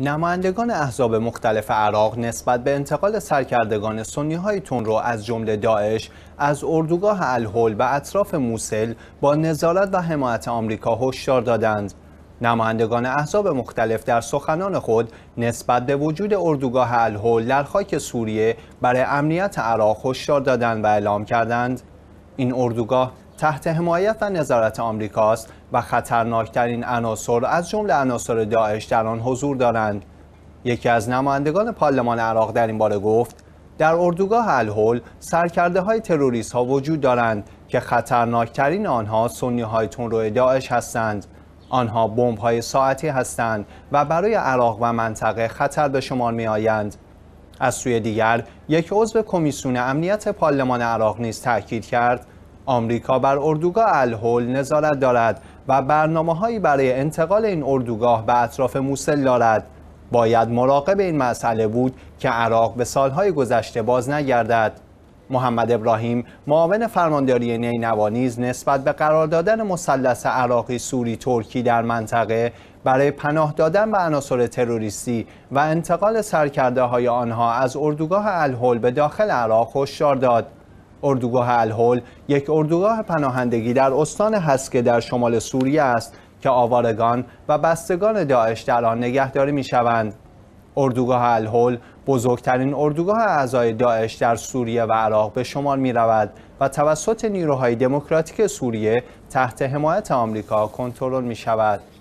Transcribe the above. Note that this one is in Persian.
نمایندگان احزاب مختلف عراق نسبت به انتقال سرکردگان سنی های تون از جمله داعش از اردوگاه الهول و اطراف موسل با نظارت و حمایت آمریکا هشدار دادند. نمایندگان احزاب مختلف در سخنان خود نسبت به وجود اردوگاه الهول در خاک سوریه برای امنیت عراق هشدار دادند و اعلام کردند این اردوگاه تحت حمایت و نظارت آمریکاست و خطرناکترین عناصر از جمله عناصر داعش در آن حضور دارند یکی از نمایندگان پارلمان عراق در این باره گفت در اردوگاه الهول سرکرده های تروریست ها وجود دارند که خطرناکترین آنها سنی های روی داعش هستند آنها بمب های ساعتی هستند و برای عراق و منطقه خطر به شمار می آیند از سوی دیگر یک عضو کمیسیون امنیت پارلمان عراق نیز تاکید کرد آمریکا بر اردوگاه الهول نظارت دارد و برنامه هایی برای انتقال این اردوگاه به اطراف موسل دارد باید مراقب این مسئله بود که عراق به سالهای گذشته باز نگردد محمد ابراهیم معاون فرمانداری نینوا نیز نسبت به قرار دادن مثلث عراقی سوری ترکی در منطقه برای پناه دادن به عناصر تروریستی و انتقال سرکرده های آنها از اردوگاه الهول به داخل عراق هشدار داد اردوگاه الهول یک اردوگاه پناهندگی در استان که در شمال سوریه است که آوارگان و بستگان داعش در آن نگهداری می شوند. اردوگاه الهول بزرگترین اردوگاه اعضای داعش در سوریه و عراق به شمال می رود و توسط نیروهای دموکراتیک سوریه تحت حمایت آمریکا کنترل می شود.